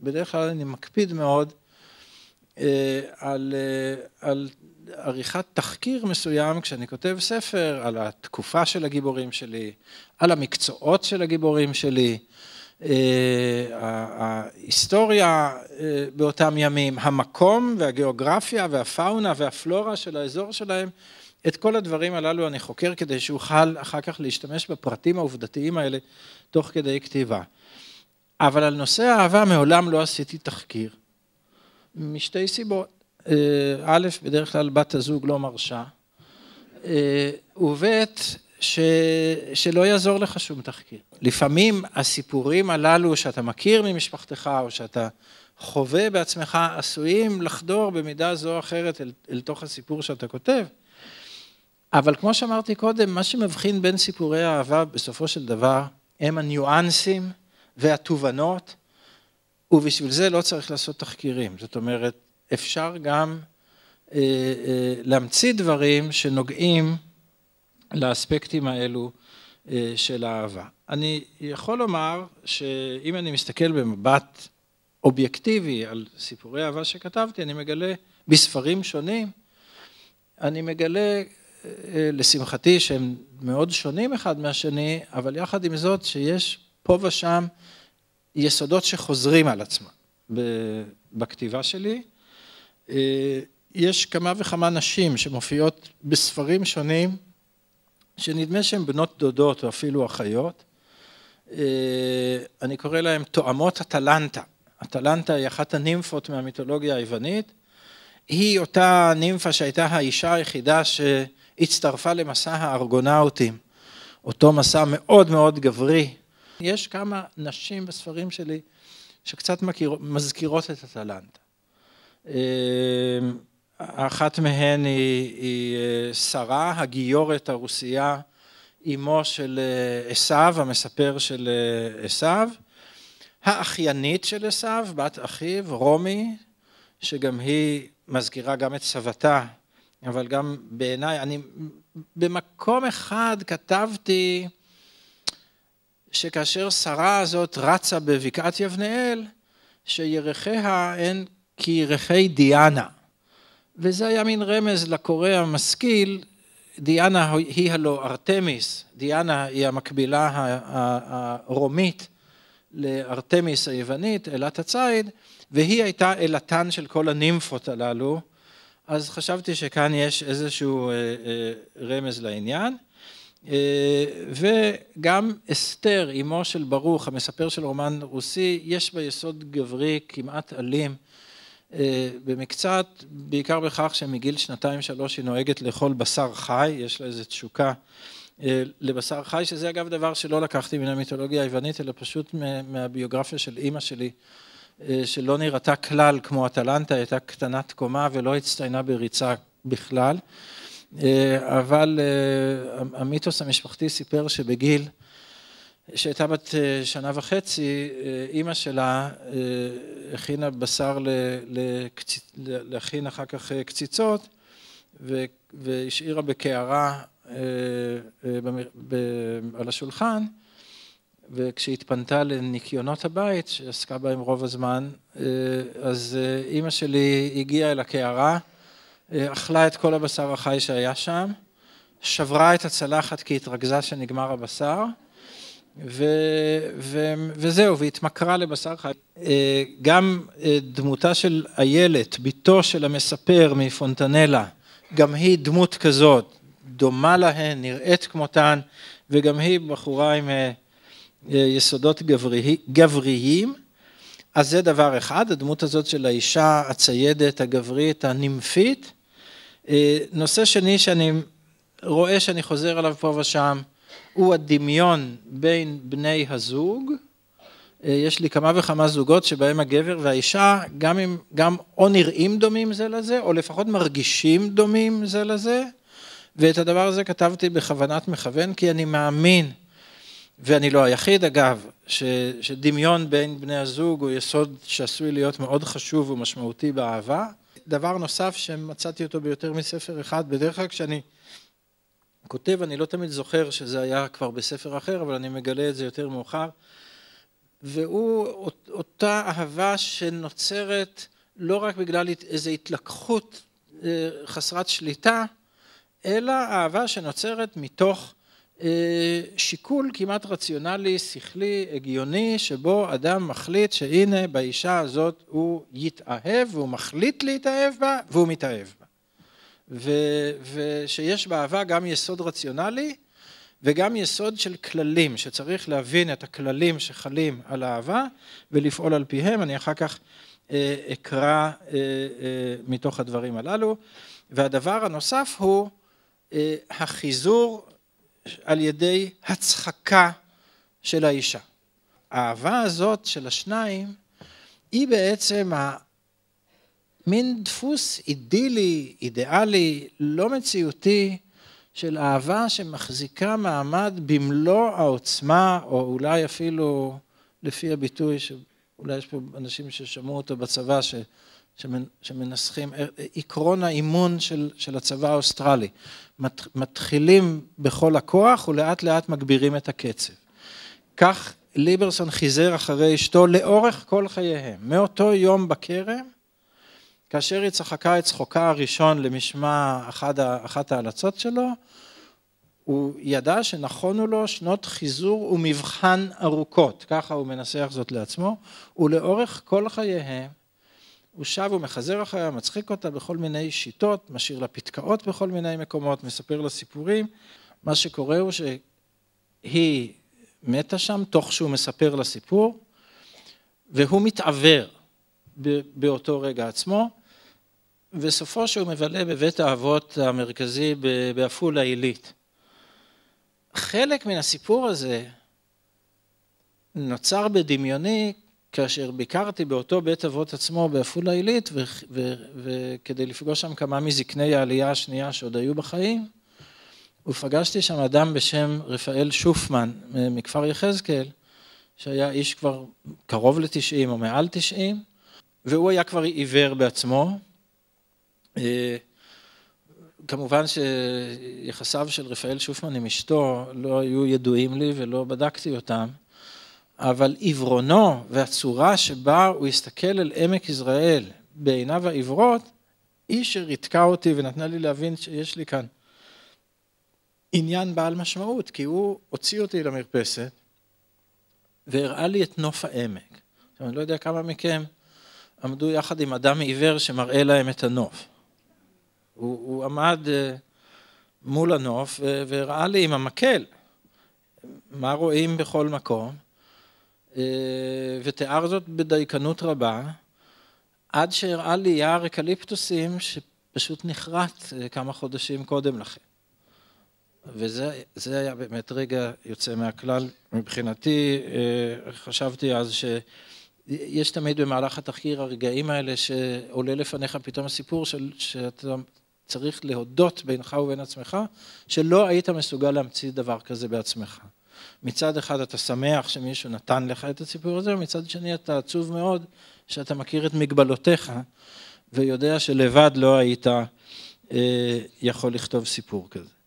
בדרך כלל אני מקפיד מאוד אה, על, אה, על עריכת תחקיר מסוים כשאני כותב ספר על התקופה של הגיבורים שלי, על המקצועות של הגיבורים שלי, אה, ההיסטוריה אה, באותם ימים, המקום והגיאוגרפיה והפאונה והפלורה של האזור שלהם, את כל הדברים הללו אני חוקר כדי שאוכל אחר כך להשתמש בפרטים העובדתיים האלה תוך כדי כתיבה. אבל על נושא האהבה מעולם לא עשיתי תחקיר. משתי סיבות. אה, א', בדרך כלל בת הזוג לא מרשה, אה, וב', ש... שלא יעזור לך שום תחקיר. לפעמים הסיפורים הללו שאתה מכיר ממשפחתך או שאתה חווה בעצמך עשויים לחדור במידה זו או אחרת אל, אל תוך הסיפור שאתה כותב. אבל כמו שאמרתי קודם, מה שמבחין בין סיפורי אהבה בסופו של דבר הם הניואנסים והתובנות, ובשביל זה לא צריך לעשות תחקירים. זאת אומרת, אפשר גם אה, אה, להמציא דברים שנוגעים לאספקטים האלו אה, של האהבה. אני יכול לומר שאם אני מסתכל במבט אובייקטיבי על סיפורי אהבה שכתבתי, אני מגלה בספרים שונים, אני מגלה לשמחתי שהם מאוד שונים אחד מהשני, אבל יחד עם זאת שיש פה ושם יסודות שחוזרים על עצמם בכתיבה שלי. אה, יש כמה וכמה נשים שמופיעות בספרים שונים, שנדמה שהן בנות דודות או אפילו אחיות. אה, אני קורא להן תואמות אטלנטה. אטלנטה היא אחת הנימפות מהמיתולוגיה היוונית. היא אותה נימפה שהייתה האישה היחידה שהצטרפה למסע הארגונאוטים. אותו מסע מאוד מאוד גברי יש כמה נשים בספרים שלי שקצת מכיר, מזכירות את אטלנטה. אמ, אחת מהן היא, היא אה, שרה הגיורת הרוסייה, אמו של אה, עשו, המספר של אה, עשו, האחיינית של עשו, בת אחיו, רומי, שגם היא מזכירה גם את סבתה, אבל גם בעיניי, אני במקום אחד כתבתי שכאשר שרה הזאת רצה בבקעת יבנאל, שירחיה הן כירחי דיאנה. וזה היה מין רמז לקורא המשכיל, דיאנה היא הלא ארתמיס, דיאנה היא המקבילה הרומית לארתמיס היוונית, אלת הציד, והיא הייתה אלתן של כל הנימפות הללו, אז חשבתי שכאן יש איזשהו אה, אה, רמז לעניין. אה, וגם אסתר, אמו של ברוך, המספר של רומן רוסי, יש בה יסוד גברי כמעט אלים אה, במקצת, בעיקר בכך שמגיל שנתיים שלוש היא נוהגת לאכול בשר חי, יש לה איזו תשוקה אה, לבשר חי, שזה אגב דבר שלא לקחתי מן המיתולוגיה היוונית, אלא פשוט מהביוגרפיה של אימא שלי, שלא נראתה כלל כמו אטלנטה, הייתה קטנת קומה ולא הצטיינה בריצה בכלל. אה, אבל אה, המיתוס המשפחתי סיפר שבגיל, שהייתה בת אה, שנה וחצי, אימא שלה הכינה בשר להכין אחר כך קציצות והשאירה בקערה על השולחן. וכשהתפנתה לניקיונות הבית, שעסקה בהם רוב הזמן, אז אימא שלי הגיעה אל הקערה אכלה את כל הבשר החי שהיה שם, שברה את הצלחת כי התרכזה שנגמר הבשר, ו, ו, וזהו, והתמכרה לבשר חי. אה, גם אה, דמותה של איילת, בתו של המספר מפונטנלה, גם היא דמות כזאת, דומה להן, נראית כמותן, וגם היא בחורה עם אה, יסודות גברי, גבריים. אז זה דבר אחד, הדמות הזאת של האישה הציידת, הגברית, הנמפית, אה, נושא שני שאני רואה שאני חוזר עליו פה ושם, הוא הדמיון בין בני הזוג. אה, יש לי כמה וכמה זוגות שבהם הגבר והאישה, גם אם, גם או נראים דומים זה לזה, או לפחות מרגישים דומים זה לזה, ואת הדבר הזה כתבתי בכוונת מכוון, כי אני מאמין, ואני לא היחיד אגב, ש, שדמיון בין בני הזוג הוא יסוד שעשוי להיות מאוד חשוב ומשמעותי באהבה. דבר נוסף שמצאתי אותו ביותר מספר אחד, בדרך כלל כשאני כותב, אני לא תמיד זוכר שזה היה כבר בספר אחר, אבל אני מגלה את זה יותר מאוחר, והוא אותה אהבה שנוצרת לא רק בגלל איזו התלקחות אה, חסרת שליטה, אלא אהבה שנוצרת מתוך אה, שיקול כמעט רציונלי, שכלי, הגיוני, שבו אדם מחליט שהנה באישה הזאת הוא יתאהב, והוא מחליט להתאהב בה, והוא מתאהב בה. ו- ושיש באהבה גם יסוד רציונלי, וגם יסוד של כללים, שצריך להבין את הכללים שחלים על אהבה, ולפעול על פיהם. אני אחר כך אה, אקרא אה, אה, מתוך הדברים הללו. והדבר הנוסף הוא אה, החיזור על ידי הצחקה של האישה. האהבה הזאת של השניים היא בעצם מין דפוס אידילי, אידיאלי, לא מציאותי, של אהבה שמחזיקה מעמד במלוא העוצמה, או אולי אפילו לפי הביטוי, שאולי יש פה אנשים ששמעו אותו בצבא, ש... שמנסחים, אה, עקרון האימון של, של הצבא האוסטרלי. מת, מתחילים בכל הכוח ולאט לאט מגבירים את הקצב. כך ליברסון חיזר אחרי אשתו לאורך כל חייהם, מאותו יום בכרם, כאשר היא צחקה את צחוקה הראשון למשמע אחד, אחת ההלצות שלו, הוא ידע שנכונו לו שנות חיזור ומבחן ארוכות, ככה הוא מנסח זאת לעצמו, ולאורך כל חייהם הוא שב ומחזר אחריה, מצחיק אותה בכל מיני שיטות, משאיר לה פתקאות בכל מיני מקומות, מספר לה סיפורים. מה שקורה הוא שהיא מתה שם תוך שהוא מספר לה סיפור, והוא מתעוור באותו רגע עצמו, וסופו שהוא מבלה בבית האבות המרכזי בעפולה עילית. חלק מן הסיפור הזה נוצר בדמיוני כאשר ביקרתי באותו בית אבות עצמו בעפולה עילית, וכדי לפגוש שם כמה מזקני העלייה השנייה שעוד היו בחיים, ופגשתי שם אדם בשם רפאל שופמן מכפר יחזקאל, שהיה איש כבר קרוב לתשעים או מעל תשעים, והוא היה כבר עיוור בעצמו. אה, כמובן שיחסיו של רפאל שופמן עם אשתו לא היו ידועים לי ולא בדקתי אותם. אבל עיוורונו והצורה שבה הוא הסתכל אל עמק יזרעאל בעיניו העיוורות, היא שריתקה אותי ונתנה לי להבין שיש לי כאן עניין בעל משמעות, כי הוא הוציא אותי למרפסת והראה לי את נוף העמק. אני לא יודע כמה מכם עמדו יחד עם אדם עיוור שמראה להם את הנוף. הוא, הוא עמד אה, מול הנוף והראה לי עם המקל מה רואים בכל מקום. אה, ותיאר זאת בדייקנות רבה, עד שהראה לי יער אקליפטוסים שפשוט נחרט אה, כמה חודשים קודם לכן. וזה היה באמת רגע יוצא מהכלל. מבחינתי, אה, חשבתי אז ש... יש תמיד במהלך התחקיר הרגעים האלה שעולה לפניך פתאום הסיפור של, שאתה צריך להודות בינך ובין עצמך, שלא היית מסוגל להמציא דבר כזה בעצמך. מצד אחד אתה שמח שמישהו נתן לך את הסיפור הזה, ומצד שני אתה עצוב מאוד שאתה מכיר את מגבלותיך ויודע שלבד לא היית אה, יכול לכתוב סיפור כזה.